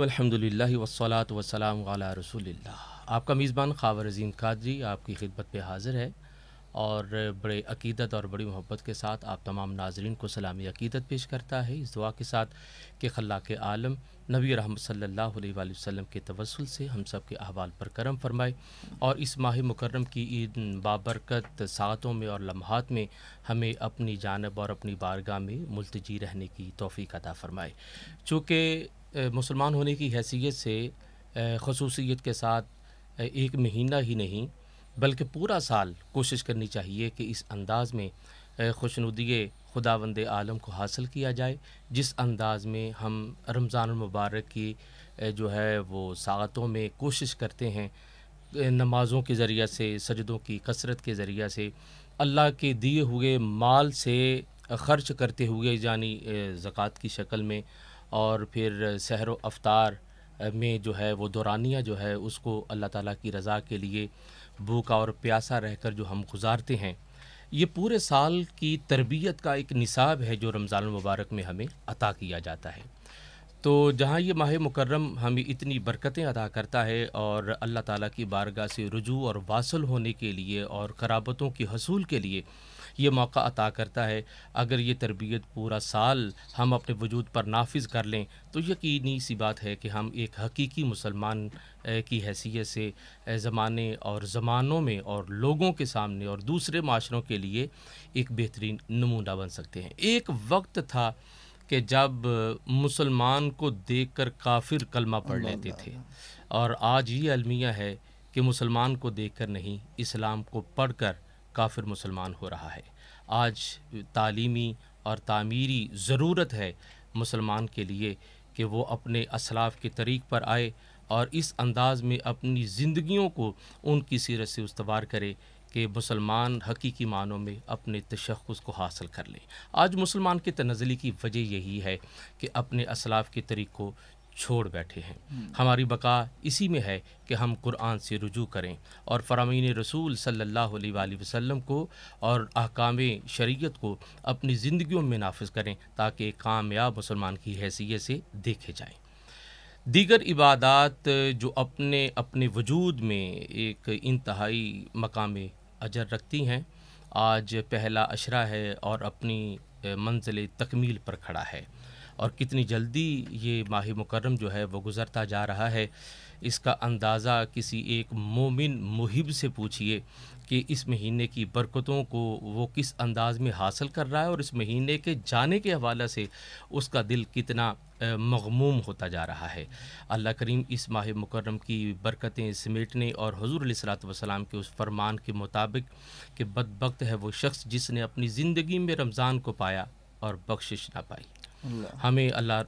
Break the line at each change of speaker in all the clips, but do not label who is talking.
अलहमदिल्ला वसलात वसलाम रसोल्ला आपका मेज़बान खावर अजीम कादरी आपकी खिदमत पे हाज़िर है और बड़े अकीदत और बड़ी मोहब्बत के साथ आप तमाम नाजरन को सलामी अकीदत पेश करता है इस दुआ के साथ के खल्ला के आलम नबी रहम सल्ला वसम के तवसल से हम सब के अहवाल पर करम फरमाए और इस माह मुकर्रम की ईद बाबरकत सातों में और लम्हात में हमें अपनी जानब और अपनी बारगाह में मुलतजी रहने की तोफ़ी अदा फ़रमाए चूँकि मुसलमान होने की हैसियत से खसूसियत के साथ एक महीना ही नहीं बल्कि पूरा साल कोशिश करनी चाहिए कि इस अंदाज़ में खुशनुदी खुदावंद आलम को हासिल किया जाए जिस अंदाज़ में हम रमज़ान मुबारक की जो है वो सागतों में कोशिश करते हैं नमाज़ों के ज़रिए से सजदों की कसरत के ज़रिए से अल्लाह के दिए हुए माल से ख़र्च करते हुए यानी ज़क़़त की शक्ल में और फिर सहर अफ्तार में जो है वो दौरानिया जो है उसको अल्लाह ताला की रज़ा के लिए भूखा और प्यासा रहकर जो हम गुजारते हैं ये पूरे साल की तरबियत का एक निसाब है जो रमज़ान मुबारक में हमें अता किया जाता है तो जहाँ ये माह मुकर्रम हमें इतनी बरकतें अदा करता है और अल्लाह ताला की बारगाह से रुजू और वासल होने के लिए और कराबतों के हसूल के लिए ये मौका अता करता है अगर ये तरबियत पूरा साल हम अपने वजूद पर नाफिज कर लें तो यकीनी सी बात है कि हम एक हकीकी मुसलमान की हैसियत से ज़माने और ज़मानों में और लोगों के सामने और दूसरे माशरों के लिए एक बेहतरीन नमूना बन सकते हैं एक वक्त था कि जब मुसलमान को देखकर काफिर कलमा पढ़ लेते थे और आज ये अलमिया है कि मुसलमान को देखकर नहीं इस्लाम को पढ़कर काफिर मुसलमान हो रहा है आज तालीमी और तामीरी ज़रूरत है मुसलमान के लिए कि वो अपने असलाफ के तरीक़ पर आए और इस अंदाज़ में अपनी ज़िंदगियों को उनकी सीरत से उसवार करे कि मुसलमान हकीकी मानों में अपने तशखस को हासिल कर लें आज मुसलमान के तनजली की वजह यही है कि अपने असलाफ के तरीक़ को छोड़ बैठे हैं हम्म। हमारी बका इसी में है कि हम कुरान से रुजू करें और फ़रामीन रसूल सल्लल्लाहु अलैहि वसल्लम को और अहकाम शरीयत को अपनी ज़िंदगियों में नाफज करें ताकि कामयाब मुसलमान की हैसियत से देखे जाएं दीगर इबादत जो अपने अपने वजूद में एक इंतहाई मकाम अजर रखती हैं आज पहला अशरा है और अपनी मंजिल तकमील पर खड़ा है और कितनी जल्दी ये माह मुकर्रम जो है वो गुज़रता जा रहा है इसका अंदाज़ा किसी एक मोमिन मुहिब से पूछिए कि इस महीने की बरकतों को वो किस अंदाज़ में हासिल कर रहा है और इस महीने के जाने के हवाले से उसका दिल कितना मगमूम होता जा रहा है अल्लाह करीम इस माह मुकर्रम की बरकतें समेटने और हजूर सलाम के उस फरमान के मुताबिक कि बदबक है वो शख्स जिसने अपनी ज़िंदगी में रमज़ान को पाया और बख्शिश ना पाई हमें अल्लाह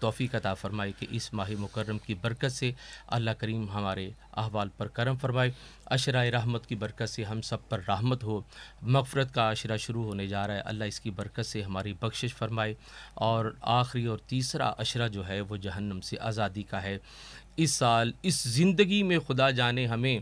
तोफ़ी का फ़रमाए कि इस माह मुकर्रम की बरकत से अल्लाह करीम हमारे अहवाल पर करम फरमाए अशरा रहमत की बरकत से हम सब पर रहमत हो मफ़रत का अशरा शुरू होने जा रहा है अल्लाह इसकी बरकत से हमारी बख्शिश फरमाए और आखिरी और तीसरा अशरा जो है वो जहन्नम से आज़ादी का है इस साल इस ज़िंदगी में खुदा जाने हमें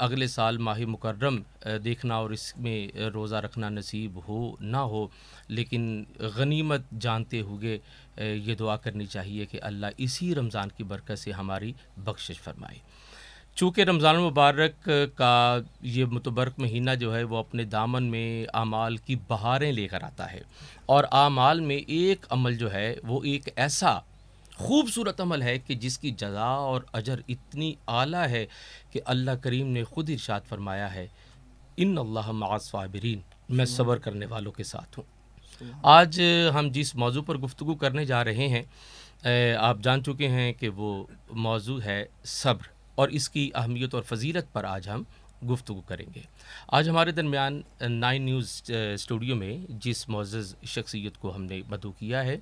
अगले साल माह मुकर्रम देखना और इसमें रोज़ा रखना नसीब हो ना हो लेकिन गनीमत जानते हुए ये दुआ करनी चाहिए कि अल्लाह इसी रमज़ान की बरकत से हमारी बख्शिश फरमाए चूँकि रमज़ान मुबारक का ये मुतबरक महीना जो है वो अपने दामन में आमाल की बहारें लेकर आता है और आमाल में एक अमल जो है वो एक ऐसा खूबसूरत अमल है कि जिसकी जजा और अजर इतनी आला है कि अल्लाह करीम ने ख़ुद इर्शाद फरमाया है इन अल्लाह मैं सब्र करने वालों के साथ हूँ आज हम जिस मौजू पर गुफ्तु करने जा रहे हैं आप जान चुके हैं कि वो मौजू है सब्र और इसकी अहमियत और फजीलत पर आज हम गुफ्तु करेंगे आज हमारे दरमियान नाइन न्यूज़ स्टूडियो में जिस मोज़ शख्सियत को हमने मदू किया है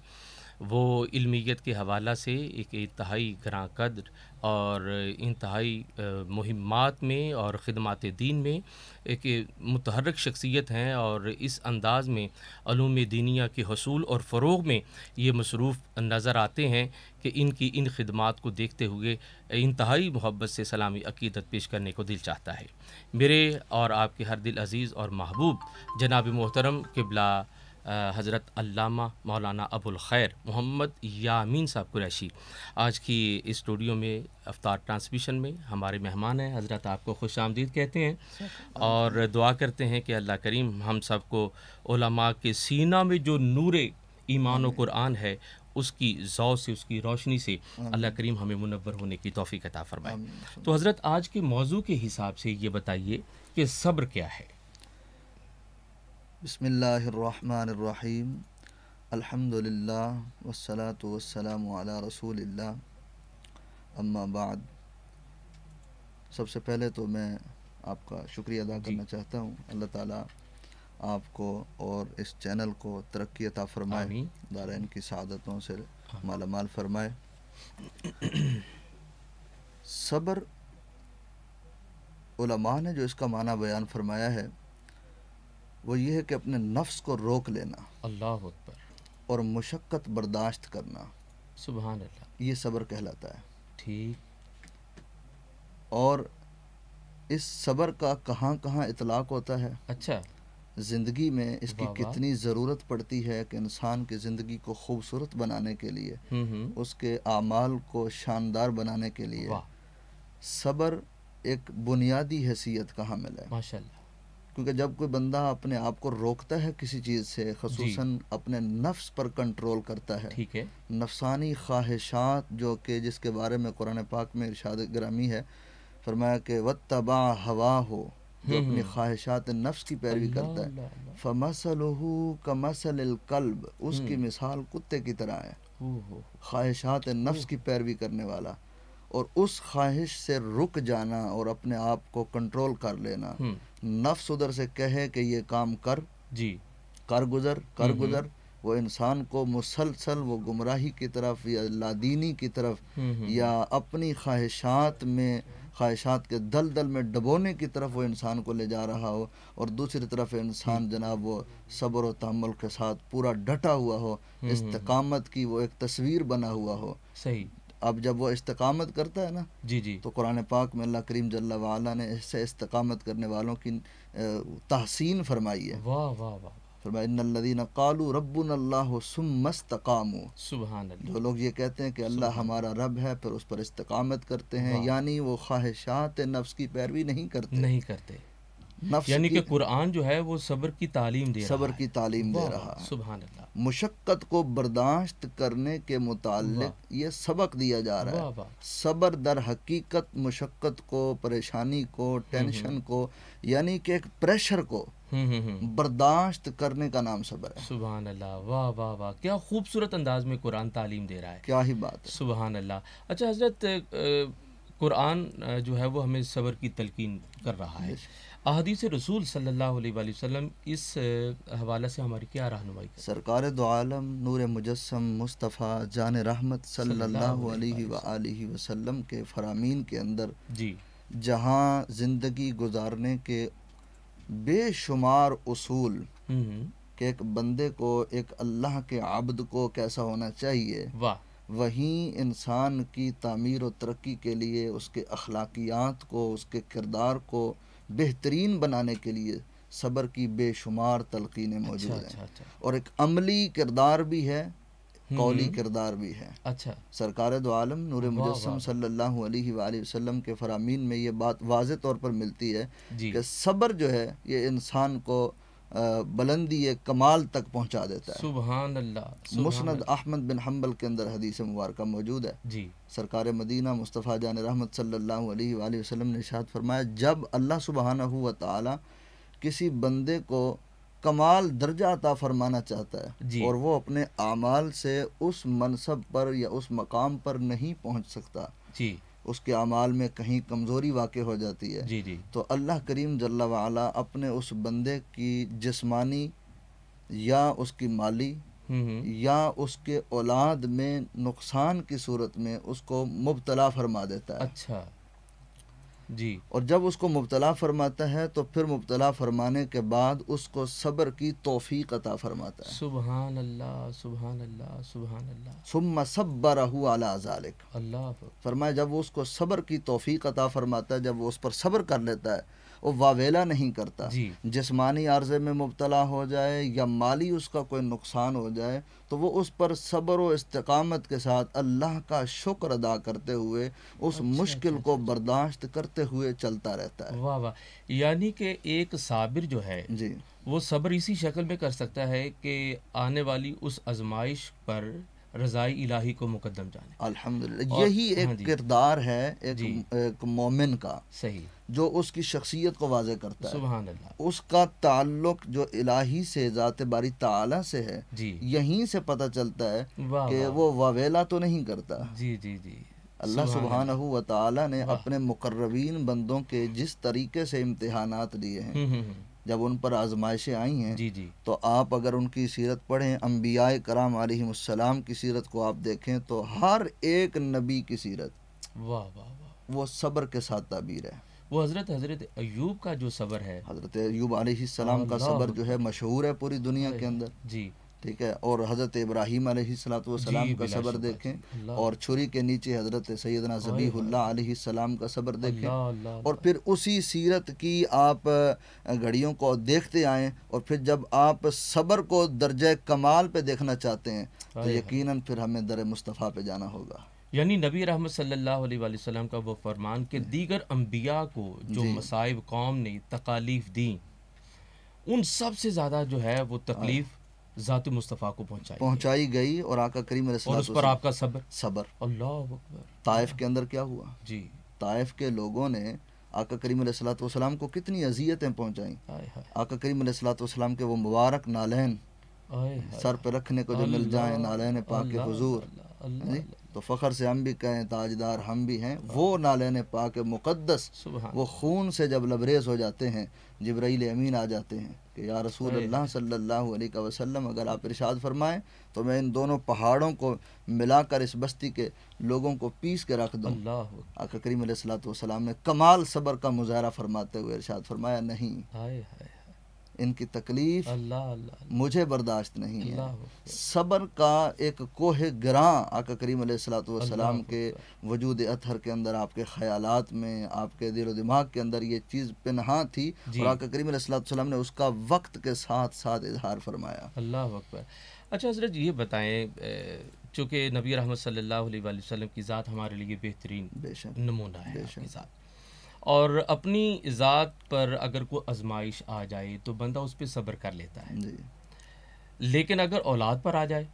वो इलमीत के हवाला से एक इंतहाई ग्रां कदर और इंतहाई मुहिमात में और ख़दमत दीन में एक मतहरक शख्सियत हैं और इस अंदाज़ में अलूम दीनिया के हसूल और फ़रोग में ये मसरूफ़ नज़र आते हैं कि इनकी इन खदमात को देखते हुए इंतहाई मोहब्बत से सलामी अकीदत पेश करने को दिल चाहता है मेरे और आपके हर दिल अज़ीज़ और महबूब जनाब मोहतरम किबला हज़रत अल्लामा मौलाना अबुल खैर मोहम्मद यामीन साहब कुरैशी आज की स्टूडियो में अफ्तार ट्रांसमिशन में हमारे मेहमान हैं हज़रत आपको खुश आमदीद कहते हैं और दुआ करते हैं कि अल्लाह करीम हम सबको के सीना में जो नूर ईमान व कुरान है उसकी जौ से उसकी रोशनी से अल्लाह करीम हमें मुनवर होने की तोफ़ी अता फ़रमाए तो हज़रत आज के मौजू के हिसाब से ये बताइए कि सब्र क्या है
बसमीम् अल्हम्दुलिल्लाह वस्सलातु वस्सलामु अला रसूल अम्माबाद सबसे पहले तो मैं आपका शुक्रिया अदा करना चाहता हूँ अल्लाह ताला आपको और इस चैनल को तरक्की अता फरमाए दारैन की शहादतों से माला माल फरमाए सब्र ने जो इसका माना बयान फरमाया है वो ये है कि अपने नफ्स को रोक लेना अल्लाह अकबर और मुशक्क़त बर्दाश्त करना सुबह ये सब्र कहलाता है ठीक और इस सब्र का कहाँ कहाँ इतलाक होता है अच्छा ज़िंदगी में इसकी कितनी ज़रूरत पड़ती है कि इंसान की ज़िंदगी को खूबसूरत बनाने के लिए हम्म, हम्म। उसके आमाल को शानदार बनाने के लिए सबर एक बुनियादी हैसियत कहाँ है माशा क्योंकि जब कोई बंदा अपने आप को रोकता है किसी चीज़ से खसूस अपने नफ्स पर कंट्रोल करता है ठीक है नफसानी ख्वाहिशात जो कि जिसके बारे में कुरान पाक में इरशाद ग्रामी है फरमाया कि व तबा हवा हो जो हम्म, अपनी हम्म। ख्वाहिशात नफ्स की पैरवी करता है फमसलहू कमसल कल्ब उसकी हम्म। मिसाल कुत्ते की तरह है ख्वाहिशात नफ्स की पैरवी करने वाला और उस ख्वाहिश से रुक जाना और अपने आप को कंट्रोल कर लेना हम्म। नफ्स उधर से कहे कि ये काम कर जी कर गुजर कर गुजर वो इंसान को मुसलसल वो गुमराही की तरफ या लादीनी की तरफ या अपनी ख्वाहिशात में ख्वाहिशात के दल दल में डबोने की तरफ वो इंसान को ले जा रहा हो और दूसरी तरफ इंसान हम्म। जनाब वो सब्र और तहमल के साथ पूरा डटा हुआ हो इस्तकामत की वो एक तस्वीर बना हुआ हो सही अब जब वो इस्तकामत करता है ना जी जी तो कुरान पाक में अल्लाह करीम जल्ला ने इससे इस्तकामत करने वालों की तहसीन फरमाई है वाह वाह वाह जो लोग ये कहते हैं कि अल्लाह हमारा रब है फिर उस पर इस्तकामत करते हैं यानी वो ख्वाहिशात नफ्स की पैरवी नहीं करते नहीं करते यानी कि
कुरान जो है वो सब्र की तालीम दे सब्र की तालीम दे रहा है सुबह
मुशक्क़त को बर्दाश्त करने के मुतालिक ये सबक दिया जा रहा है सब्र दर हकीकत मुशक्क़त को परेशानी को हम्म, हम्म। टेंशन को यानी कि एक प्रेशर को
हम्म,
बर्दाश्त करने का नाम सबर है सुबह अल्लाह
वाह वाह वाह क्या खूबसूरत अंदाज में कुरान तालीम दे रहा है क्या ही बात सुबह अल्लाह अच्छा हजरत कुरान जो है वो हमें सबर की तलकिन कर रहा है अहदीस रसूल सल्लल्लाहु अलैहि वसल्लम इस हवाले से हमारी क्या रहनुमाई
सरकार दो आलम नूर मुजस्म मुस्तफ़ा जान रहमत सल्लल्लाहु अलैहि वसल्लम के फरामीन के अंदर जी जहाँ ज़िंदगी गुजारने के बेशुमार उसूल हम्म, हम्म। के एक बंदे को एक अल्लाह के आबद को कैसा होना चाहिए वाह वहीं इंसान की तमीर और तरक्की के लिए उसके अखलाकियात को उसके किरदार को बेहतरीन बनाने के लिए सब्र की बेशुमार तलकिनें अच्छा, मौजूद अच्छा, हैं अच्छा, अच्छा। और एक अमली किरदार भी है हम्म, कौली हम्म। किरदार भी है अच्छा सरकार दो आलम नूर मुजस्म सल्लल्लाहु अलैहि वसल्लम के फरामीन में ये बात वाज तौर पर मिलती है कि सब्र जो है ये इंसान को बुलंदी कमाल तक पहुंचा देता है
सुभान अल्लाह मुस्नद
अहमद बिन हम्बल के अंदर हदीस मुबारक मौजूद है जी सरकार मदीना मुस्तफ़ा जान रहमत सल्लल्लाहु अलैहि वसल्लम ने इशाद फरमाया जब अल्लाह सुबहान हुआ ताला किसी बंदे को कमाल दर्जा अता फरमाना चाहता है और वो अपने आमाल से उस मनसब पर या उस मकाम पर नहीं पहुंच सकता जी उसके अमाल में कहीं कमज़ोरी वाकई हो जाती है जी जी तो अल्लाह करीम जल्ला वाला अपने उस बंदे की जिस्मानी या उसकी माली हम्म, हम्म। या उसके औलाद में नुकसान की सूरत में उसको मुबतला फरमा देता है अच्छा जी और जब उसको मुबतला फरमाता है तो फिर मुबतला फरमाने के बाद उसको सब्र की तोफ़ी कता फरमाता है
सुबहान अल्लाह सुबहान अल्लाह सुबहान अल्लाह
सुम्मा सब्बर अल्लाह फरमाए जब वो उसको सब्र की तोफ़ी कता फरमाता है जब वो उस पर सब्र कर लेता है वो वावेला नहीं करता जिसमानी अर्जे में मुबतला हो जाए या माली उसका कोई नुकसान हो जाए तो वो उस पर सब्र इस्तकामत के साथ अल्लाह का शुक्र अदा करते हुए उस अच्छा, मुश्किल अच्छा, को अच्छा। बर्दाश्त करते हुए चलता रहता है वाह वाह यानी कि एक साबिर जो है जी वो सब्र इसी
शक्ल में कर सकता है कि आने वाली उस आजमाइश पर रज़ाई इलाही को
मुकदम जाने अल्हम्दुलिल्लाह यही एक हाँ किरदार है एक, एक मोमिन का सही जो उसकी शख्सियत को वाज करता है उसका ताल्लुक जो इलाही से जाते बारी ताला से है जी यहीं से पता चलता है कि वो वावेला तो नहीं करता जी जी जी अल्लाह सुबहान व ने अपने मुकर्रबीन बंदों के जिस तरीके से इम्तिहानात दिए हैं हम्म, हम्म, हम्म। जब उन पर आजमाइशें आई हैं जी जी तो आप अगर उनकी सीरत पढ़ें अम्बिया कराम आलम की सीरत को आप देखें तो हर एक नबी की सीरत वाह वाह वाह वो सब्र के साथ ताबीर है वो हजरत हजरत अयूब का जो सबर है हजरत अयूब आलाम का सबर जो है मशहूर है पूरी दुनिया के अंदर जी ठीक है और हज़रत इब्राहिम सलाम का सबर देखें और छुरी के नीचे हज़रत सैदना जबी सलाम का सबर देखें और फिर उसी सीरत की आप घड़ियों को देखते आए और फिर जब आप सबर को दर्ज कमाल पे देखना चाहते हैं तो यकीनन फिर हमें दर मुस्तफ़ा पे जाना होगा
यानी नबी रहमत सल्लल्लाहु अलैहि वसल्लम का वो फरमान के दीगर अम्बिया को जो मसाइब कौम ने तकालीफ दी
उन सब से ज़्यादा जो
है वो तकलीफ़ ज़ात मुस्तफ़ा को पहुँचाई
पहुँचाई गई और आका करीम और उस पर आपका सब्र सब्र ताइफ के अंदर क्या हुआ जी ताइफ के लोगों ने आका करीम सलाम को कितनी अजियतें पहुँचाई आका करीम सलाम के वो मुबारक नालैन सर पर रखने को जो मिल जाए नालैन पाक के हजूर तो फ़ख्र से हम भी कहें ताजदार हम भी हैं वो नालैन पाक मुक़दस वो खून से जब लबरेज हो जाते हैं जबरील अमीन आ जाते हैं कि या रसूल अल्लाह सल्लल्लाहु अलैहि वसल्लम अगर आप इरशाद फरमाएं तो मैं इन दोनों पहाड़ों को मिलाकर इस बस्ती के लोगों को पीस के रख दूँ आका करीम सलाम ने कमाल सबर का मुजाहरा फरमाते हुए इरशाद फरमाया नहीं हाय हाय इनकी तकलीफ अल्लाह अल्लाह मुझे बर्दाश्त नहीं है सबर का एक कोह ग्रां आका करीम सलाम के वजूद अतहर के अंदर आपके ख्यालात में आपके दिलो दिमाग के अंदर ये चीज़ पनहा थी और आका करीम सलाम ने उसका वक्त के साथ साथ इजहार फरमाया अल्लाह अकबर
अच्छा हजरत ये बताएं चूंकि नबी रहमत सल्लल्लाहु अलैहि वसल्लम की ज़ात हमारे लिए बेहतरीन नमूना है और अपनी ज़ात पर अगर कोई आजमाइश आ जाए तो बंदा उस पर सब्र कर लेता है लेकिन अगर औलाद पर आ जाए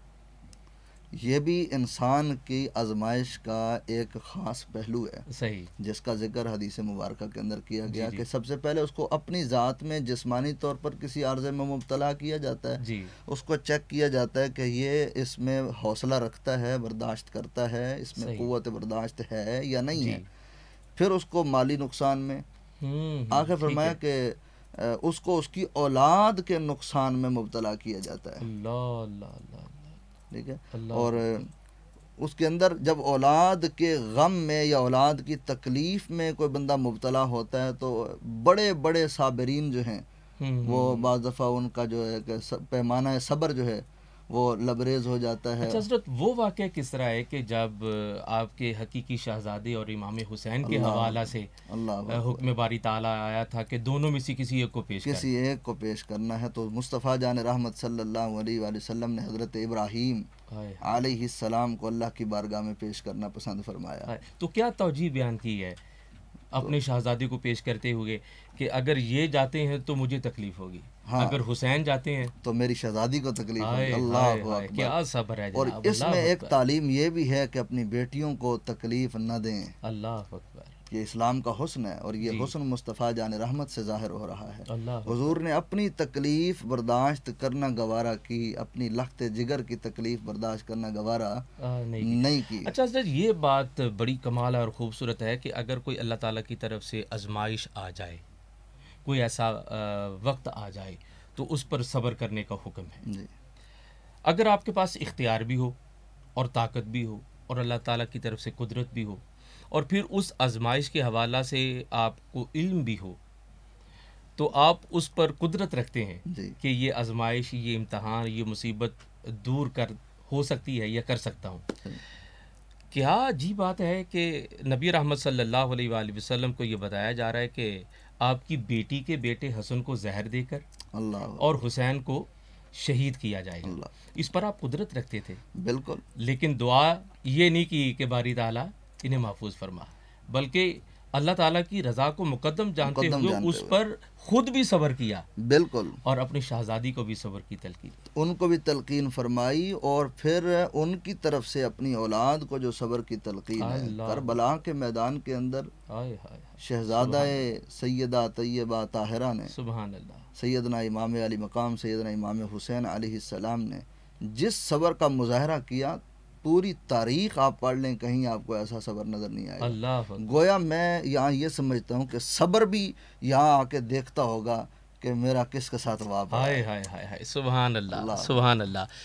ये भी इंसान की आजमाइश का एक ख़ास पहलू है सही जिसका जिक्र हदीस मुबारक के अंदर किया गया कि सबसे पहले उसको अपनी ज़ात में जिस्मानी तौर पर किसी आर्जे में मुबतला किया जाता है जी। उसको चेक किया जाता है कि ये इसमें हौसला रखता है बर्दाश्त करता है इसमें क़वत बर्दाश्त है या नहीं है फिर उसको माली नुकसान में हम्म, हम्म, आखिर फरमाया कि उसको उसकी औलाद के नुकसान में मुबतला किया जाता है ठीक है और उसके अंदर जब औलाद के गम में या औलाद की तकलीफ़ में कोई बंदा मुबतला होता है तो बड़े बड़े साबरीन जो हैं हम्म, वो बज दफ़ा उनका जो है पैमाना सबर जो है वो लबरेज हो जाता है अच्छा
हजरत वो वाक़ किस तरह है कि जब आपके हकीकी शहजादे और इमाम हुसैन के हवाला से हुक्म बारी ताला आया था कि दोनों में से किसी एक को पेश किसी
एक को पेश करना है तो मुस्तफ़ा जान रहमत सल्लल्लाहु अलैहि वसल्लम ने हज़रत इब्राहिम सलाम को अल्लाह की बारगाह में पेश करना पसंद फरमाया
तो क्या तोजी बयान की है तो- अपनी शहजादी को पेश करते हुए कि अगर ये जाते हैं तो मुझे तकलीफ होगी हाँ, अगर हुसैन जाते हैं
तो मेरी शहजादी को तकलीफ होगी अल्लाह क्या सबर है और इसमें एक तालीम ये भी है कि अपनी बेटियों को तकलीफ ना दें अल्लाह अकबर ये इस्लाम का हुसन है और ये हुसन मुस्तफ़ा जान रहमत से ज़ाहिर हो रहा है हजूर ने अपनी तकलीफ़ बर्दाश्त करना गवारा की अपनी लख्त जिगर की तकलीफ़ बर्दाश्त करना गवारा नहीं, नहीं की
अच्छा सर ये बात बड़ी कमाल और ख़ूबसूरत है कि अगर कोई अल्लाह ताला की तरफ से आजमाइश आ जाए कोई ऐसा वक्त आ जाए तो उस पर सब्र करने का हुक्म है अगर आपके पास इख्तियार भी हो और ताकत भी हो और अल्लाह ताला की तरफ से कुदरत भी हो और फिर उस आजमाइश के हवाला से आपको इल्म भी हो तो आप उस पर कुदरत रखते हैं कि ये आजमाइश ये इम्तहान ये मुसीबत दूर कर हो सकती है या कर सकता हूँ क्या जी बात है कि नबी रहमत सल्लल्लाहु अलैहि वसल्लम को ये बताया जा रहा है कि आपकी बेटी के बेटे हसन को जहर देकर अल्लाह और हुसैन को शहीद किया जाएगा इस पर आप कुदरत रखते थे बिल्कुल लेकिन दुआ ये नहीं की कि बारी ताला इन्हें महफूज फरमा बल्कि अल्लाह ताला की रजा को मुकदम जानते हुए उस पर खुद भी सबर किया बिल्कुल और अपनी शहजादी को भी सबर की तलकीन
उनको भी तलकीन फरमाई और फिर उनकी तरफ से अपनी औलाद को जो सबर की तलकीन है करबला के मैदान के अंदर शहजादा सैदा तय्यबा ताहरा ने सैदना इमाम अली मकाम सैदना इमाम हुसैन सलाम ने जिस सबर का मुजाहरा किया पूरी तारीख आप पढ़ लें कहीं आपको ऐसा सबर नज़र नहीं आया अल्लाह गोया मैं यहाँ ये समझता हूँ कि सबर भी यहाँ आके देखता होगा कि मेरा किसके साथ वाप हाय हाय
हाय हाय सुबह अल्लाह सुबह अल्लाह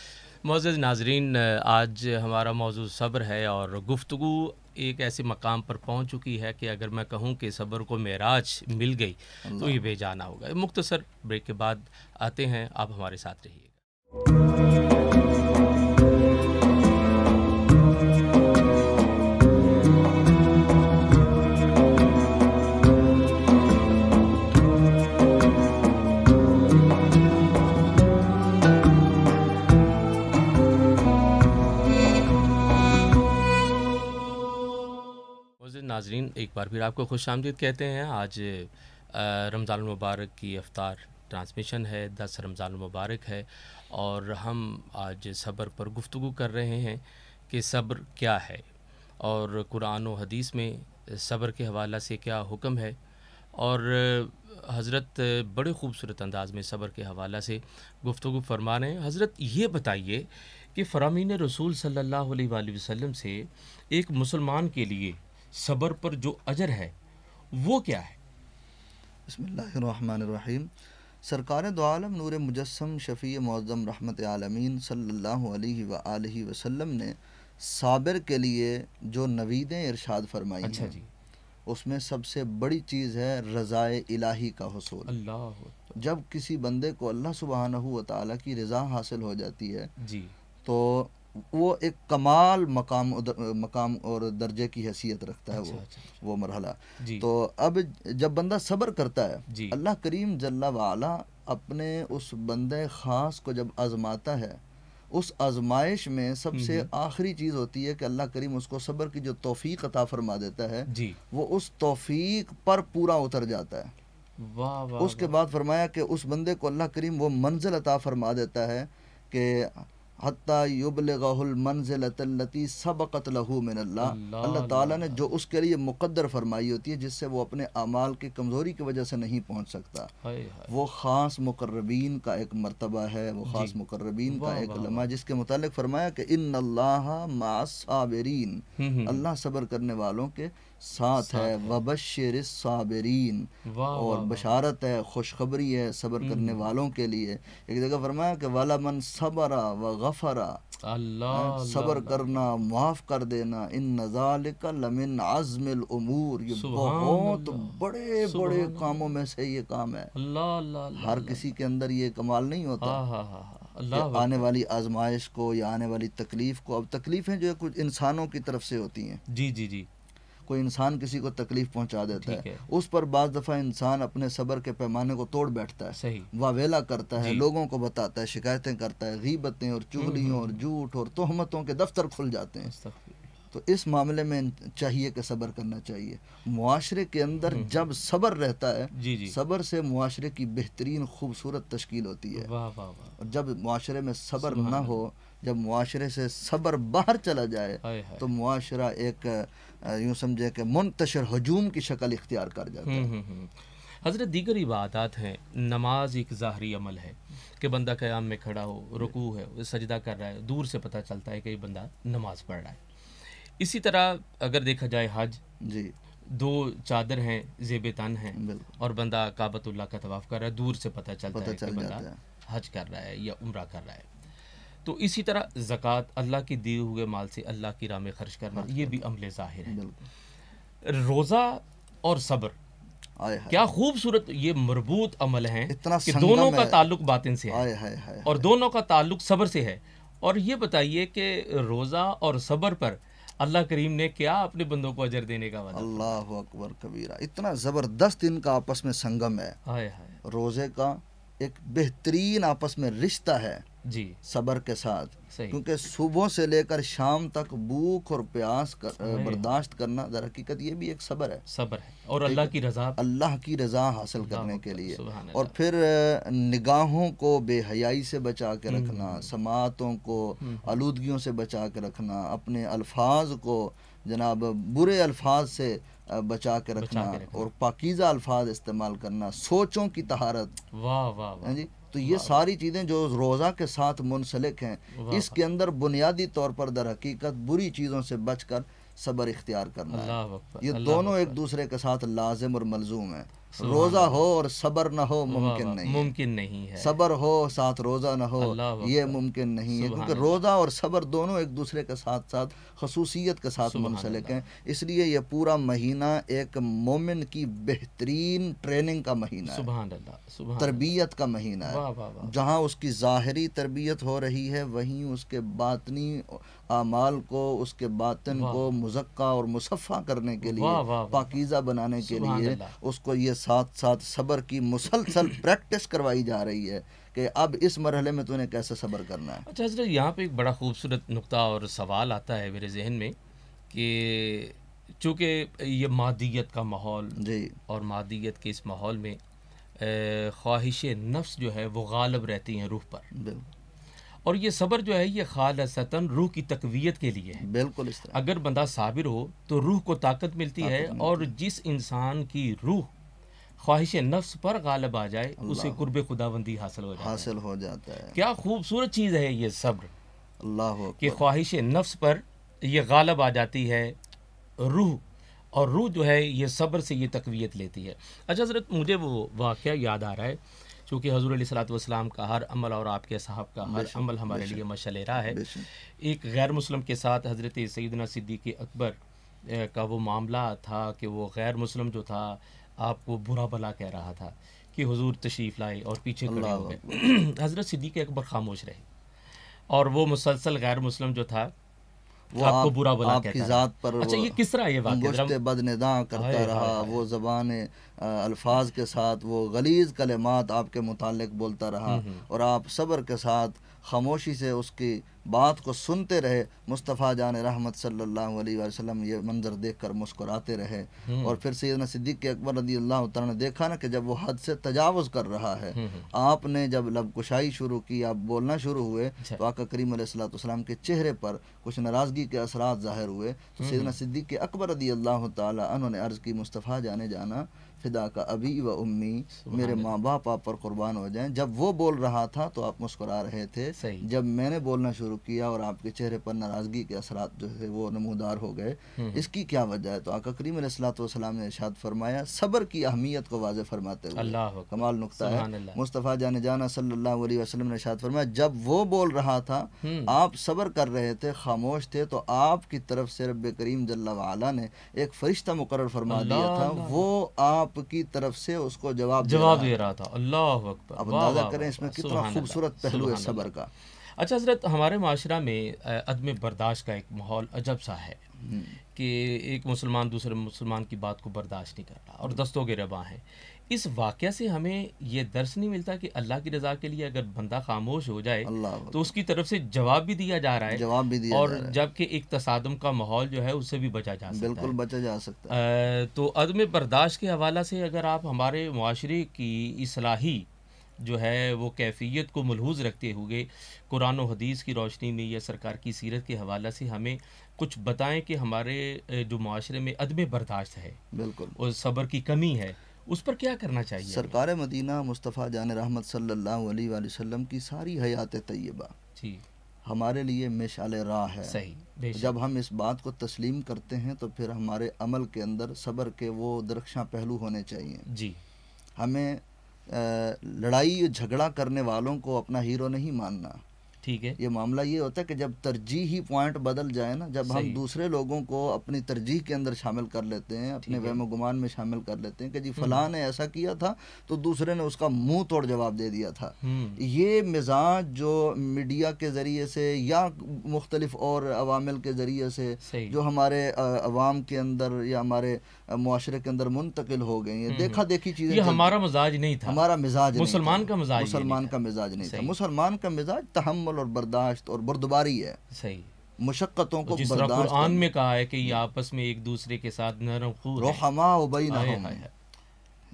मोज़ नाजरीन आज हमारा मौजू सब्र है और गुफ्तु एक ऐसे मकाम पर पहुंच चुकी है कि अगर मैं कहूं कि सब्र को मेराज मिल गई तो ये बेजाना होगा मुख्तसर ब्रेक के बाद आते हैं आप हमारे साथ रहिएगा नाजरीन एक बार फिर आपको खुश आमदीद कहते हैं आज रमज़ान मुबारक की अफ्तार ट्रांसमिशन है दस रमज़ान मुबारक है और हम आज सब्र पर गुफ्तु कर रहे हैं कि सब्र क्या है और कुरान और हदीस में सब्र के हवाले से क्या हुक्म है और हज़रत बड़े ख़ूबसूरत अंदाज़ में सब्र के हवाले से गुफ्तु फरमा रहे हैं हज़रत ये बताइए कि फ़रामीन रसूल सल्लल्लाहु अलैहि वसल्लम से
एक मुसलमान के लिए सबर पर जो अजर है वो क्या है बसमीम सरकार दोम नूर मुजस्म शफ़ी मौज़म रहमत आलमीन सल्ला वसम ने साबिर के लिए जो नवीदें इरशाद फरमाई अच्छा जी उसमें सबसे बड़ी चीज़ है रज़ाए इलाही का हसूल
अल्लाह
जब किसी बंदे को अल्लाह सुबहाना तला की रज़ा हासिल हो जाती है जी तो वो एक कमाल मकाम मकाम और दर्जे की हैसियत रखता है वो अच्छा, अच्छा, अच्छा। वो मरहला तो अब जब बंदा सब्र करता है अल्लाह करीम जल्ला वाला अपने उस बंदे ख़ास को जब आजमाता है उस आजमाइश में सबसे आखिरी चीज़ होती है कि अल्लाह करीम उसको सब्र की जो तोफ़ीक अता फरमा देता है वो उस तोफ़ीक पर पूरा उतर जाता है वाह वाह उसके बाद फरमाया कि उस बंदे को अल्लाह करीम वो मंजिल अता फरमा देता है कि हती युबलहुल मंजिलती सबक़त लहू मिन अल्लाह ताला ने जो उसके लिए मुकद्दर फरमाई होती है जिससे वो अपने अमाल की कमज़ोरी की वजह से नहीं पहुंच सकता हाई हाई। वो ख़ास मुकर्रबीन का एक मरतबा है वो ख़ास मुकर्रबीन का एक लम्हा जिसके मुतालिक फरमाया कि इन अल्लाह मासाबरीन हम्म, हम्म, हम्म। अल्लाह सब्र करने वालों के साथ है वबशर साबरीन और बशारत है खुशखबरी है सब्र हम्म। करने वालों के लिए एक जगह फरमाया कि वाला मन सबरा व गफरा सबर करना माफ़ कर देना इन नज़ाल का लमिन आज़मिल उमूर ये बहुत बड़े बड़े कामों में से ये काम है
अल्लाह हर
किसी के अंदर ये कमाल नहीं होता हाँ, हाँ, हाँ, आने वाली आजमाइश को या आने वाली तकलीफ को अब तकलीफें जो है कुछ इंसानों की तरफ से होती हैं जी जी जी कोई इंसान किसी को तकलीफ पहुंचा देता है।, है उस पर बाज दफ़ा इंसान अपने सबर के पैमाने को तोड़ बैठता है वावेला करता है लोगों को बताता है शिकायतें करता है गीबतें और चुगलियों हम्म, हम्म, और हम्म। झूठ और तोहमतों के दफ्तर खुल जाते हैं तो इस मामले में चाहिए कि सब्र करना चाहिए मुआरे के अंदर हम्म। जब सब्र रहता है जी जी सब्र से मुआरे की बेहतरीन खूबसूरत तश्कील होती है वाह वाह और जब मुआरे में सब्र ना हो जब माशरे से सब्र बाहर चला जाए तो मुआरा एक यूँ समझे कि मुंतशर हजूम की शक्ल इख्तियार कर जाता है हम्म, हम्म,
हज़रत दीगर इबादत हैं नमाज एक ज़ाहरी अमल है कि बंदा क़्याम में खड़ा हो रुकू है सजदा कर रहा है दूर से पता चलता है कि बंदा नमाज़ पढ़ रहा है इसी तरह अगर देखा जाए हज जी दो चादर हैं जेब तन हैं और बंदा काबतुल्ला का तवाफ कर रहा है दूर से पता चलता पता है चल कि बंदा हज कर रहा है या उम्र कर रहा है तो इसी तरह जक़ात अल्लाह के दिए हुए माल से अल्लाह की राह में खर्च करना ये भी अमल ज़ाहिर है रोज़ा और सब्र क्या खूबसूरत ये मरबूत अमल है कि दोनों का ताल्लुक बातिन से
है
और दोनों का ताल्लुक सब्र से है और ये बताइए कि रोज़ा और सब्र पर अल्लाह करीम ने क्या अपने बंदों को अजर देने का वादा
अल्लाह अकबर कबीरा इतना ज़बरदस्त इनका आपस में संगम है हाय हाय रोज़े का एक बेहतरीन आपस में रिश्ता है जी सबर के साथ क्योंकि सुबह से लेकर शाम तक भूख और प्यास कर, बर्दाश्त करना दर हकीकत ये भी एक सब्र है सब्र है और अल्लाह की रजा अल्लाह की रजा हासिल करने के लिए और फिर निगाहों को बेहयाई से बचा के हम्म। रखना समातों को हम्म। आलूदगियों से बचा के रखना अपने अल्फाज को जनाब बुरे अल्फाज से बचा के रखना, बचा के रखना। और पाकिज़ा अल्फाज इस्तेमाल करना सोचों की तहारत वाह वाह हाँ जी तो ये सारी चीज़ें जो रोज़ा के साथ मुंसलिक हैं इसके अंदर बुनियादी तौर पर दर हकीकत बुरी चीज़ों से बच कर सब्र इख्तियार करना है ये दोनों एक दूसरे के साथ लाजिम और मलजूम है रोजा हो और सबर न हो मुमकिन नहीं
मुमकिन नहीं है
सबर हो साथ रोजा न हो ये मुमकिन नहीं है क्योंकि रोजा और सबर दोनों एक दूसरे के साथ साथ खसूसियत के साथ मुंसलिक हैं इसलिए यह पूरा महीना एक मोमिन की बेहतरीन ट्रेनिंग का महीना है तरबियत का महीना है जहाँ उसकी ज़ाहरी तरबियत हो रही है वहीं उसके बातनी आमाल को उसके बातन को मुजक्का और मुसफ़ा करने के लिए पाकिज़ा बनाने के लिए उसको ये साथ साथ सब्र की मुसलसल प्रैक्टिस करवाई जा रही है कि अब इस मरहले में तूने कैसे सब्र करना है
अच्छा हजरत यहाँ पर एक बड़ा खूबसूरत नुकता और सवाल आता है मेरे जहन में कि चूँकि ये मादियत का माहौल जी और मादियत के इस माहौल में ख्वाहिश नफ्स जो है वो गालब रहती हैं रूह पर और ये सब्र जो है ये खाल सतन रूह की तकवीत के लिए है बिल्कुल इस तरह अगर बंदा साबिर हो तो रूह को ताकत मिलती ताकत है मिलती और जिस इंसान की रूह ख्वाहिश नफ्स पर गालब आ जाए उसे कुर्ब खुदाबंदी हासिल हो जाए
हासिल हो जाता है
क्या खूबसूरत चीज़ है ये सब्र अल्लाह कि ख्वाहिश नफ्स पर यह गालब आ जाती है रूह और रूह जो है ये सब्र से ये तकवीत लेती है अच्छा हजरत मुझे वो वाक़ याद आ रहा है चूँकि हजूर सलाम का हर अमल और आपके साहब का हर अमल हमारे लिए रहा है एक गैर मुस्लिम के साथ हज़रत सैदना सिद्दीक अकबर का वो मामला था कि वो गैर मुस्लिम जो था आपको बुरा भला कह रहा था कि हुजूर तशरीफ़ लाए और पीछे हज़रत सिद्दीक अकबर खामोश रहे और वो मुसलसल गैर मुस्लिम जो था वो आपको आप, बुरा भला आपकी जात पर अच्छा ये किस तरह ये वाक़
बदनिदा करता रहा वो ज़बान अल्फाज के साथ वो गलीज़ कलेमात आपके मुतालिक बोलता रहा हम्म, हम्म। और आप सब्र के साथ खामोशी से उसकी बात को सुनते रहे मुस्तफ़ा जान रहमत सल्लल्लाहु अलैहि वसल्लम ये मंज़र देखकर मुस्कुराते रहे हम्म। और फिर सैदना सिद्दीक के अकबर रदी अल्लाह ने देखा ना कि जब वो हद से तजावज़ कर रहा है हम्म, हम्म। आपने जब लबकुशाई शुरू की आप बोलना शुरू हुए अच्छा। तो आका करीम सलाम के चेहरे पर कुछ नाराज़गी के असरात ज़ाहिर हुए तो सैदना सिद्दीक के अकबर रदी अल्लाह तुमने अर्ज़ की मुस्तफ़ा जाने जाना फिदा का अभी व उम्मी मेरे माँ बाप आप पर कुर्बान हो जाएं जब वो बोल रहा था तो आप मुस्कुरा रहे थे जब मैंने बोलना शुरू किया और आपके चेहरे पर नाराज़गी के असरात जो है वो नमोदार हो गए हम्म। इसकी क्या वजह है तो आका करीम सलाम ने इशाद फरमाया सबर की अहमियत को वाज फरमाते हुए कमाल नुकता है मुस्तफ़ा जान जाना सल्ला वसलम ने इशाद फरमाया जब वो बोल रहा था हम्म। आप सबर कर रहे थे खामोश थे तो आपकी तरफ से रब करीम जल्ला ने एक फरिश्ता मुकर फरमा दिया था वो आप आपकी तरफ से उसको जवाब जवाब दे रहा था अल्लाह अकबर करें इसमें कितना खूबसूरत पहलू है सबर का
अच्छा हजरत हमारे माशरा में अदम बर्दाश्त का एक माहौल अजब सा है हम्म। कि एक मुसलमान दूसरे मुसलमान की बात को बर्दाश्त नहीं कर रहा और दस्तों के रबा हैं इस वाक्य से हमें यह दर्श नहीं मिलता कि अल्लाह की रजा के लिए अगर बंदा खामोश हो जाए तो उसकी तरफ से जवाब भी दिया जा रहा है जवाब भी दिया और जबकि एक तसादम का माहौल जो है उससे भी बचा जा
सकता बिल्कुल बचा जा सकता
है तो अदम बर्दाश्त के हवाला से अगर आप हमारे माशरे की इसलाही जो है वो कैफियत को मलहूज रखते हुए कुरान और हदीस की रोशनी में या सरकार की सीरत के हवाला से हमें कुछ बताएं कि हमारे जो माशरे में अदम बर्दाश्त है बिल्कुल और सब्र की कमी है उस पर क्या करना चाहिए सरकार
मदीना मुस्तफ़ा जान रहमत सल्लल्लाहु वसल्लम की सारी हयात तय्यबा हमारे लिए मिशाल राह है सही जब हम इस बात को तस्लीम करते हैं तो फिर हमारे अमल के अंदर सबर के वो दरख्शां पहलू होने चाहिए जी हमें लड़ाई झगड़ा करने वालों को अपना हीरो नहीं मानना ठीक है ये मामला ये होता है कि जब तरजीह ही पॉइंट बदल जाए ना जब हम दूसरे लोगों को अपनी तरजीह के अंदर शामिल कर लेते हैं अपने वहम गुमान में शामिल कर लेते हैं कि जी हम्म। फला ने ऐसा किया था तो दूसरे ने उसका मुंह तोड़ जवाब दे दिया था हम्म। ये मिजाज जो मीडिया के ज़रिए से या मुख्तलिफ और अवामिल के ज़रिए से जो हमारे अवाम के अंदर या हमारे माशरे के अंदर मुंतकिल हो गई हैं हम्म। देखा देखी चीज़ें ये हमारा मिजाज नहीं था हमारा मिजाज मुसलमान का मिजाज मुसलमान का मिजाज नहीं था मुसलमान का मिजाज तहमल और बर्दाश्त और बरदबारी है सही मुशक्क़तों को तो जिस कुरान
में कहा है कि ये आपस में एक दूसरे के साथ नरम रोहमा उबई ना है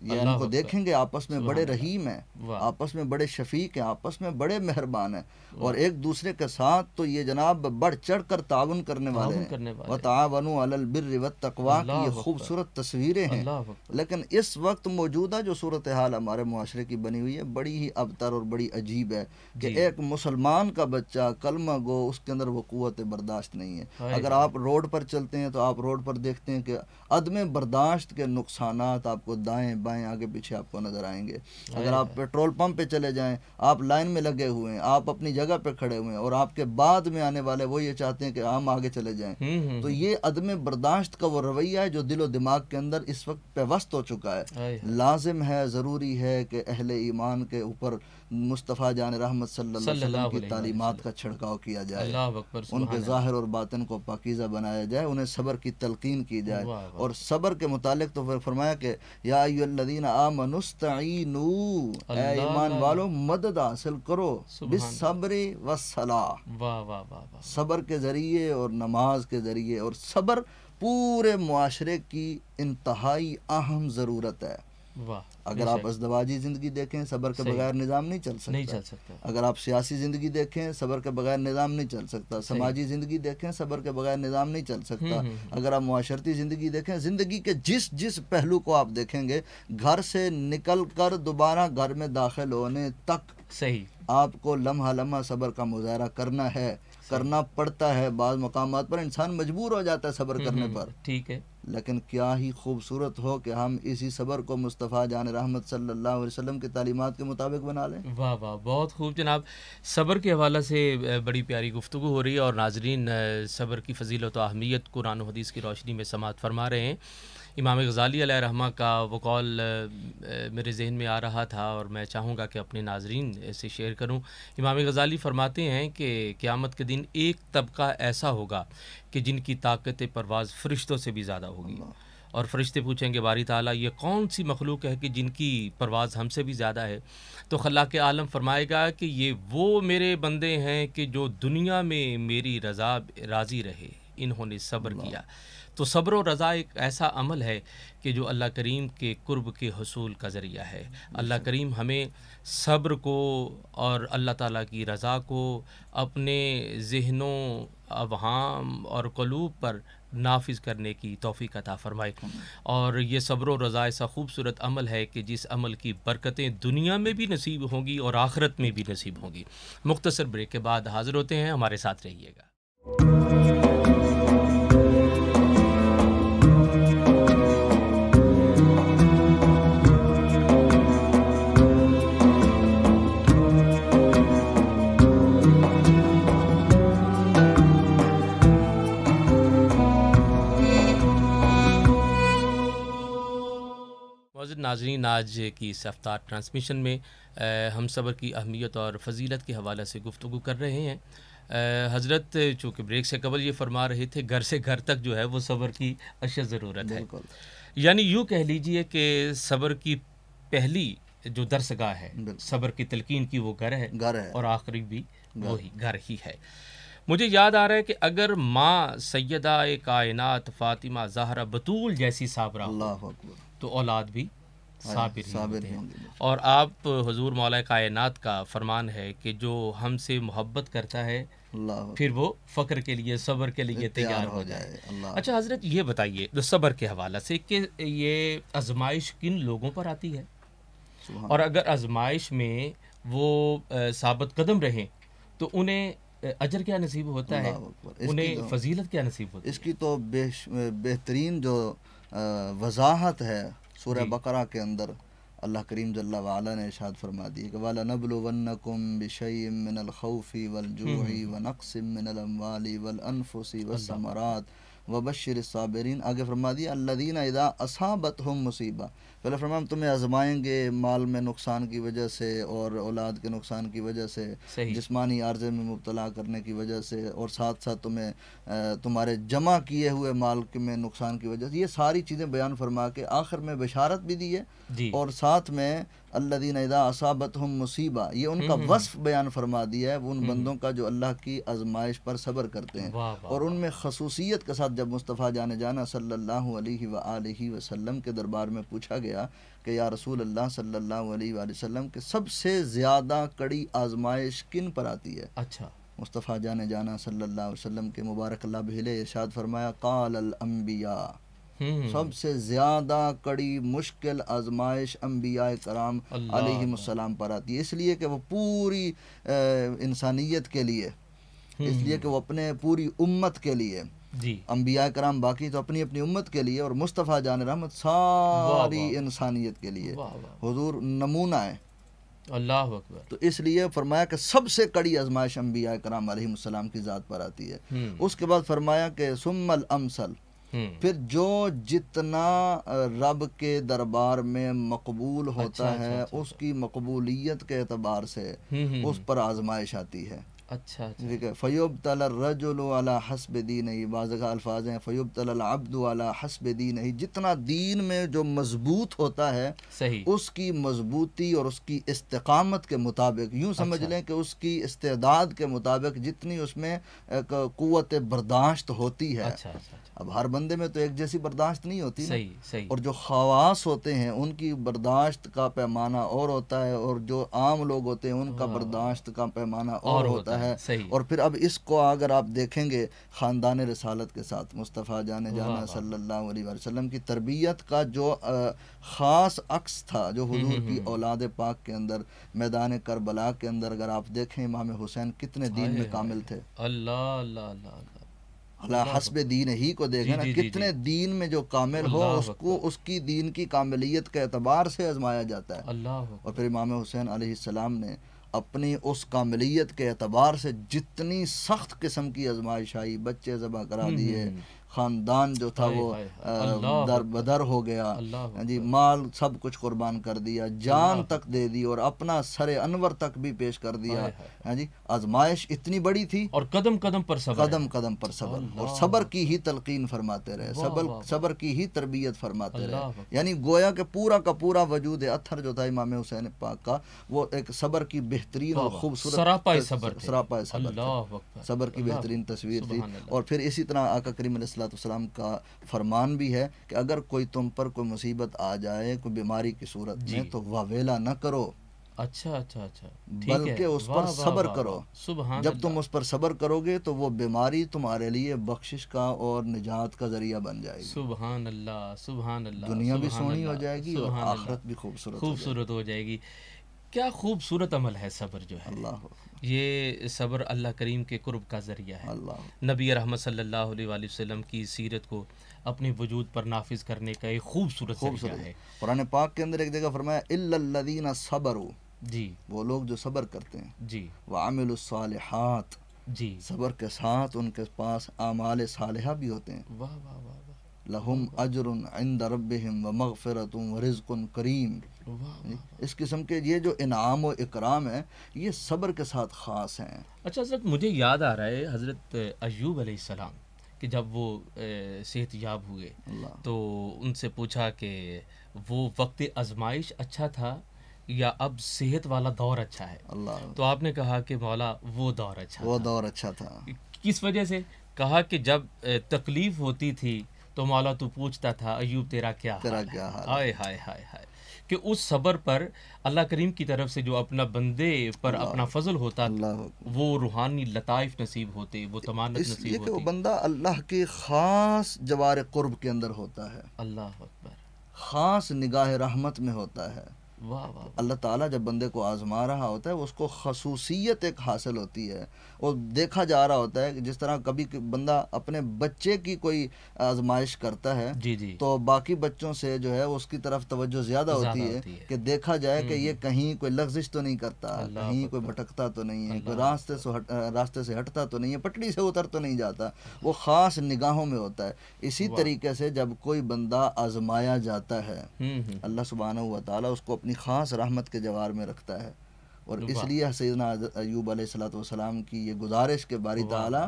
ये इनको
देखेंगे आपस में बड़े रहीम हैं आपस में बड़े शफीक हैं आपस में बड़े मेहरबान हैं और एक दूसरे के साथ तो ये जनाब बढ़ चढ़ कर ताउन करने वाले हैं अलबिर तकवा की ये खूबसूरत तस्वीरें हैं लेकिन इस वक्त मौजूदा जो सूरत हाल हमारे माशरे की बनी हुई है बड़ी ही अबतर और बड़ी अजीब है कि एक मुसलमान का बच्चा कलमा गो उसके अंदर वो क़वत बर्दाश्त नहीं है अगर आप रोड पर चलते हैं तो आप रोड पर देखते हैं कि अदम बर्दाश्त के नुकसान आपको दाएँ बाएं आगे पीछे आपको नज़र आएंगे अगर आप पेट्रोल पंप पे चले जाएं आप लाइन में लगे हुए हैं आप अपनी जगह पे खड़े हुए हैं और आपके बाद में आने वाले वो ये चाहते हैं कि हम आगे चले जाएं हम्म, हम्म, हम्म। तो ये अदम बर्दाश्त का वो रवैया है जो दिलो दिमाग के अंदर इस वक्त पेवस्त हो चुका है लाजिम है ज़रूरी है कि अहल ईमान के ऊपर मुस्तफ़ा जान रहमत सल्लल्लाहु की तालीमत का छिड़काव किया जाए उनके ज़ाहिर और बातन को पाकिज़ा बनाया जाए उन्हें सब्र की तलकिन की जाए और सब्र के मुतालिक तो फिर फरमाया कि यादीन आमनुस्तनू ईमान वालों मदद हासिल करो व सलाह सब्र के ज़रिए और नमाज के ज़रिए और सब्र पूरे माशरे की इंतहाई अहम ज़रूरत है अगर आप अजदवाजी ज़िंदगी देखें सबर के बगैर निज़ाम नहीं चल सकता नहीं चल सकता अगर आप सियासी ज़िंदगी देखें सबर के बगैर निज़ाम नहीं चल सकता समाजी ज़िंदगी देखें सबर के बगैर निज़ाम नहीं चल सकता अगर आप माशरती ज़िंदगी देखें ज़िंदगी के जिस जिस पहलू को आप देखेंगे घर से निकल कर दोबारा घर में दाखिल होने तक सही आपको लम्हा लम्हा सबर का मुजाहरा करना है करना पड़ता है बाद मकाम पर इंसान मजबूर हो जाता है सबर हम्म, करने हम्म, पर ठीक है लेकिन क्या ही खूबसूरत हो कि हम इसी सबर को मुस्तफ़ा जान रहमत सल्लल्लाहु अलैहि वसल्लम की तालीमात के मुताबिक बना लें
वाह वाह बहुत खूब जनाब सबर के हवाले से बड़ी प्यारी गुफ्तु हो रही है और नाजरीन सबर की फजीलत अहमियत कुरान हदीस की रोशनी में समात फरमा रहे हैं इमाम गज़ाली रहमा का वो कॉल मेरे जहन में आ रहा था और मैं चाहूँगा कि अपने नाजरीन से शेयर करूँ इमाम गज़ाली फरमाते हैं कि क़्यामत के दिन एक तबका ऐसा होगा कि जिनकी ताकत परवाज़ फरिश्तों से भी ज़्यादा होगी और फरिश्ते पूछेंगे बारी ताला ये कौन सी मखलूक है कि जिनकी परवाज़ हमसे भी ज़्यादा है तो खला के आलम फरमाएगा कि ये वो मेरे बंदे हैं कि जो दुनिया में मेरी रजा राज़ी रहे इन्होंने सब्र किया तो सब्र और रज़ा एक ऐसा अमल है कि जो अल्लाह करीम के कुर्ब के हसूल का ज़रिया है अल्लाह करीम हमें सब्र को और अल्लाह ताला की रज़ा को अपने जहनों अवहाम और कलूब पर नाफिज करने की तोफ़ी कथा फ़रमाए और ये सब्र रज़ा ऐसा खूबसूरत अमल है कि जिस अमल की बरकतें दुनिया में भी नसीब होंगी और आखरत में भी नसीब होंगी मुख्तसर ब्रेक के बाद हाज़िर होते हैं हमारे साथ रहिएगा मौजूद नाजरीन आज की इस अफ्तार ट्रांसमिशन में हम सबर की अहमियत और फजीलत के हवाले से गुफ्तु कर रहे हैं हज़रत चूँकि ब्रेक से कबल ये फरमा रहे थे घर से घर तक जो है वो सबर की अशद ज़रूरत है यानी यूँ कह लीजिए कि सबर की पहली जो दरसगाह है सबर की तलकिन की वो घर है घर है और आखिरी भी वही घर ही है मुझे याद आ रहा है कि अगर माँ सैदा कायनात फ़ातिमा जहरा बतूल जैसी साबरा तो औलाद भी हाँ, साबिर
साबिर होंगे
और आप हजूर मौला कायनात का फरमान है कि जो हमसे मोहब्बत करता है फिर वो फख्र के लिए सब्र के लिए तैयार हो जाए अच्छा हजरत ये बताइए तो सब्र के हवाले से कि ये आजमाइश किन लोगों पर आती है और अगर आजमाइश में वो साबित कदम रहें तो उन्हें अजर क्या नसीब होता है उन्हें तो- फजीलत क्या नसीब होती
इसकी तो बेहतरीन जो वजाहत है सूर्य बकरा के अंदर अल्लाह करीम जल्ला ने इशाद फरमा दी कि वाला नबल वनकुम बिशमिनलखौफ़ी वलजूही हम्म, हम्म। व नक्सम नक्समिनलमवाली वलअनफुसी वसमरात व बशर साबरीन आगे फरमा दिया अल्लादीन इदा असाबत हम मुसीबा पहले फरमा तुम्हें आजमाएंगे माल में नुकसान की वजह से और औलाद के नुकसान की वजह से जिसमानी आर्जे में मुबतला करने की वजह से और साथ साथ तुम्हें तुम्हारे जमा किए हुए माल में नुकसान की वजह से ये सारी चीज़ें बयान फरमा के आखिर में बशारत भी दी है और साथ में अल्लादीन असाबत हम मुसीबा ये उनका हम्म, हम्म, हम्म। वस्फ बयान फरमा दिया है वो उन बंदों का जो अल्लाह की आजमाइश पर सब्र करते हैं और उनमें खसूसियत के साथ जब मुस्तफ़ा जाने जाना सल्लल्लाहु अलैहि वसल्लम के दरबार में पूछा गया गया कि या रसूल अल्लाह सल्लल्लाहु अलैहि वसल्लम के सबसे ज़्यादा कड़ी आजमाइश किन पर आती है अच्छा मुस्तफ़ा जान जाना सल्ला वसम के मुबारक अल्लाह भेले इरशाद फरमाया काल अम्बिया हम्म। सबसे ज़्यादा कड़ी मुश्किल आजमाइश अम्बिया कराम अलैहिस्सलाम पर आती है इसलिए कि वो पूरी इंसानियत के लिए हम्म। इसलिए कि वो अपने पूरी उम्मत के लिए अम्बिया कराम बाकी तो अपनी अपनी उम्मत के लिए और मुस्तफ़ा जान रहमत सारी इंसानियत के लिए हजूर नमूना है
अल्लाह अकबर
तो इसलिए फरमाया कि सबसे कड़ी आजमाइश अम्बिया कराम की ज़ात पर आती है हम्म। उसके बाद फरमाया कि सुमल अमसल हम्म। फिर जो जितना रब के दरबार में मकबूल होता अच्छा, अच्छा है अच्छा, अच्छा, उसकी मकबूलियत के अतबार से हम्म, उस पर आजमाइश आती है अच्छा, अच्छा। फ़यूब तला हसब दीन ही बाज़ा अल्फाज हैं फ़यूब तलाब्दला हसब दीन ही जितना दीन में जो मजबूत होता है उसकी मजबूती और उसकी इस्तकामत के मुताबिक यूँ अच्छा। समझ लें कि उसकी इस्तेदाद के मुताबिक जितनी उसमें क़वत बर्दाश्त होती है अच्छा, अच्छा, अब हर बंदे में तो एक जैसी बर्दाश्त नहीं होती और जो खवास होते हैं उनकी बर्दाश्त का पैमाना और होता है और जो आम लोग होते हैं उनका बर्दाश्त का पैमाना और होता है जाता है और फिर अब इसको अगर आप देखेंगे ख़ानदान रसालत के साथ मुस्तफ़ा जान जाना सल्लल्लाहु अलैहि वसल्लम की तरबियत का जो ख़ास अक्स था जो हजूर हम्म, हम्म, की हम्म। औलाद पाक के अंदर मैदान करबला के अंदर अगर आप देखें इमाम हुसैन कितने दिन में कामिल थे अल्लाह हसब दीन ही को देखें ना कितने जी, दीन में जो कामिल हो उसको उसकी दीन की कामिलियत के अतबार से आजमाया जाता है और फिर इमाम हुसैन सलाम ने अपनी उस कामलीत के अतबार से जितनी सख्त किस्म की आजमाइश आई बच्चे जबा करा हम्म, दिए हम्म, हम्म। ख़ानदान जो था वो दर बदर हो गया हाँ जी माल सब कुछ कुर्बान कर दिया जान तक दे दी और अपना सरे अनवर तक भी पेश कर दिया है हाँ जी आजमाइश इतनी बड़ी थी और कदम कदम पर सबर कदम कदम पर सबर और सबर की ही तलकीन फरमाते रहे सबर सबर की ही तरबियत फरमाते रहे यानी गोया के पूरा का पूरा वजूद अथर जो था इमाम हुसैन पाक का वो एक सबर की बेहतरीन और खूबसूरत सरापा सबर सरापा सबर सबर की बेहतरीन तस्वीर थी और फिर इसी तरह आका करीम सलाम का फरमान भी है कि अगर कोई तुम पर कोई मुसीबत आ जाए कोई बीमारी की सूरत में तो वावेला ना करो
अच्छा अच्छा अच्छा बल्कि उस पर सब्र करो सुबह जब
तुम उस पर सब्र करोगे तो वो बीमारी तुम्हारे लिए बख्शिश का और निजात का जरिया बन जाएगी
सुबह अल्लाह सुबह अल्लाह दुनिया भी सोनी हो जाएगी और आखरत भी खूबसूरत खूबसूरत हो जाएगी क्या खूबसूरत अमल है सब्र जो है अल्लाह ये सब्र अल्लाह करीम के कुर्ब का ज़रिया है नबी रहमत सल्लल्लाहु अलैहि वसल्लम की सीरत को अपने वजूद पर नाफिज करने का एक खूबसूरत खूबसूरत है
कुरान पाक के अंदर एक जगह फरमाया जी वो लोग जो सब्र करते हैं जी वामिल जी सब्र के साथ उनके पास आमाल साल भी होते हैं वाह वाह वाह लहुम अजर इंद व मगफ़रत व रिज़्क़ुन करीम हम्म, इस किस्म के ये जो इनाम और इकराम है ये सब्र के साथ ख़ास हैं
अच्छा हज़रत मुझे याद आ रहा है हज़रत अयूब सलाम कि जब वो सेहत याब हुए तो उनसे पूछा कि वो वक्त आजमाइश अच्छा था या अब सेहत वाला दौर अच्छा है अल्लाह तो आपने कहा कि मौला वो दौर अच्छा वो
दौर अच्छा था
किस वजह से कहा कि जब तकलीफ़ होती थी तो मौला तू पूछता था अयूब तेरा क्या तेरा हाल क्या हाय हाय हाय हाय कि उस सबर पर अल्लाह करीम की तरफ से जो अपना बंदे पर अपना फजल होता वो रूहानी लताइफ नसीब होते वो तमान नसीब होते वो
बंदा अल्लाह के ख़ास जवार कुर्ब के अंदर होता है अल्लाह अकबर ख़ास निगाह रहमत में होता है वाह वाह अल्लाह ताला जब बंदे को आजमा रहा होता है उसको खसूसियत एक हासिल होती है और देखा जा रहा होता है कि जिस तरह कभी बंदा अपने बच्चे की कोई आजमाइश करता है जी जी तो बाकी बच्चों से जो है उसकी तरफ तवज्जो ज़्यादा होती, है, होती है कि देखा जाए कि ये हम्म। कहीं कोई लफ्जिश तो नहीं करता कहीं कोई भटकता तो नहीं है कोई रास्ते से रास्ते से हटता तो नहीं है पटरी से उतर तो नहीं जाता वो ख़ास निगाहों में होता है इसी तरीके से जब कोई बंदा आजमाया जाता है हम्म, हम्म। अल्लाह सुबहाना हुआ ताली उसको अपनी ख़ास रहमत के जवार में रखता है और इसलिए सैदना सलाम की ये गुजारिश के बारी ताला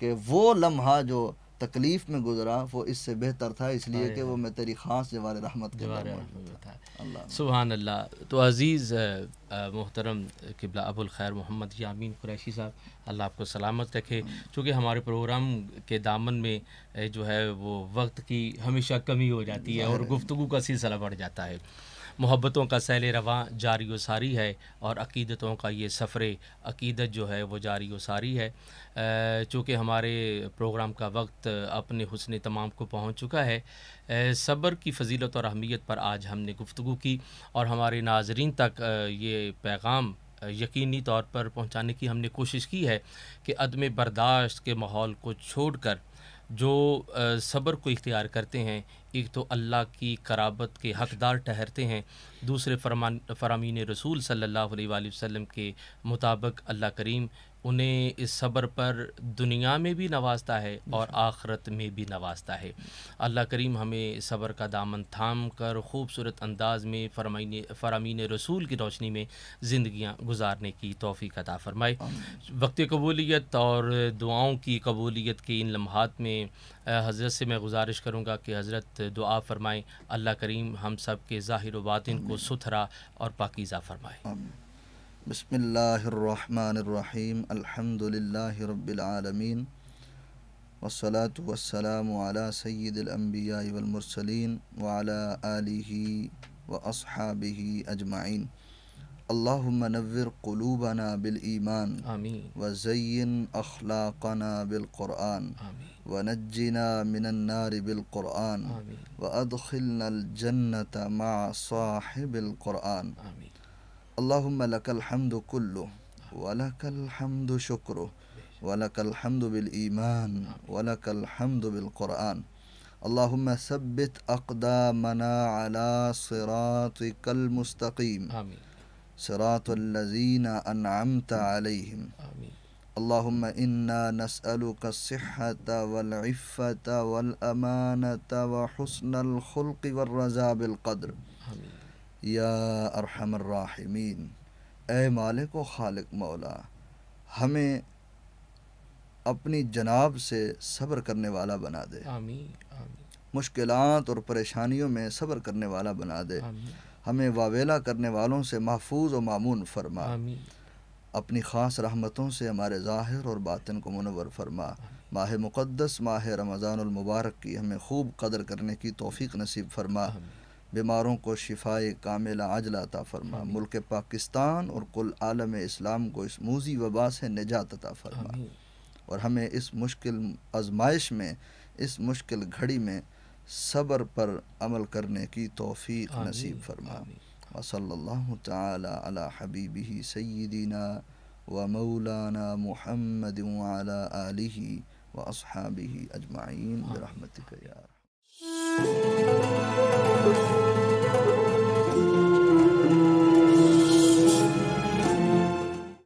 कि वो लम्हा जो तकलीफ़ में गुजरा वो इससे बेहतर था इसलिए कि वो हाँ। मैं तेरी ख़ास जवार रहमत था
सुबह अल्लाह तो अज़ीज़ मोहतरम किबला अबुल खैर मोहम्मद यामीन कुरैशी साहब अल्लाह आपको सलामत रखे चूँकि हमारे प्रोग्राम के दामन में जो है वो वक्त की हमेशा कमी हो जाती है और गुफ्तु का सिलसिला बढ़ जाता है मोहब्बतों का सैल रवा जारी व सारी है और अकीदतों का ये सफ़र अकीदत जो है वो जारी व सारी है चूँकि हमारे प्रोग्राम का वक्त अपने हसन तमाम को पहुँच चुका है सब्र की फजीलत और अहमियत पर आज हमने गुफ्तु की और हमारे नाजरीन तक ये पैगाम यकीनी तौर पर पहुँचाने की हमने कोशिश की है कि अदम बर्दाश्त के माहौल को छोड़ कर जो सब्र को इख्तियार करते हैं एक तो अल्लाह की कराबत के हकदार ठहरते हैं दूसरे फरमान फरामीन रसूल सल्लल्लाहु अलैहि वसल्लम के मुताबिक अल्लाह करीम उन्हें इस सब्र पर दुनिया में भी नवाजता है और आखरत में भी नवाजता है अल्लाह करीम हमें सब्र का दामन थाम कर खूबसूरत अंदाज में फरमाइन फरामीन रसूल की रोशनी में ज़िंदियाँ गुजारने की तोफ़ी अदा फरमाए वक्त कबूलीत और दुआओं की कबूलीत के इन लम्हात में हज़रत से मैं गुजारिश करूँगा कि हज़रत दुआ फ़रमाएँ अल्लाह करीम हम सब के ज़ाहिर वातिन को सुथरा और पाकिज़ा फरमाए
बसमीम् अल्हम्दुलिल्लाहि वसलात वसलाम अला सैदुलम्बिया वलमरसलिन वाला आलिही व असहाबिही अजमाइन अल्लाहुम्मनव्विर कुलूबना बिल ईमान वज़य्यिन अखलाकना बिल कुरआन वनज्जिना मिनन नार बिल कुरआन व अदखिलना अल जन्नत मा साहिबिल कुरआन आमीन अल्लाहुम्मा लकल हम्दु कुल्लु वलकल हम्दु शुक्रु वलकल हम्दु बिल ईमान वलकल हम्दु बिल कुरान अल्लाहुम्मा सब्बित अक़दामना अला सिरातिकल मुस्तकीम صراط الذين أنعمت عليهم اللهم إنا نسألك الصحة والعفة والأمانة وحسن الخلق والرزا بالقدر या अरहमर्राहिमीन ए मालिक व खालिक मौला हमें अपनी जनाब से सब्र करने वाला बना दे मुश्किल और परेशानियों में सब्र करने वाला बना दे हमें वावेला करने वालों से महफूज और मामून फरमा अपनी ख़ास रहमतों से हमारे ज़ाहिर और बातिन को मनवर फरमा माह मुक़दस माह रमज़ानमबारक की हमें खूब कदर करने की तोफ़ी नसीब फरमा बीमारों को शिफाए कामिल आजलाता फरमा मुल्क पाकिस्तान और कुल आलम इस्लाम को इस मूजी वबा से निजात अता फरमा और हमें इस मुश्किल आजमाइश में इस मुश्किल घड़ी में सब्र पर अमल करने की तोफ़ी नसीब फरमा वसल्लल्लाहु ताला अला हबीबी सय्यिदिना व मौलाना मुहम्मद अला आलिही व असहाबिही अजमाइन रहमतिक या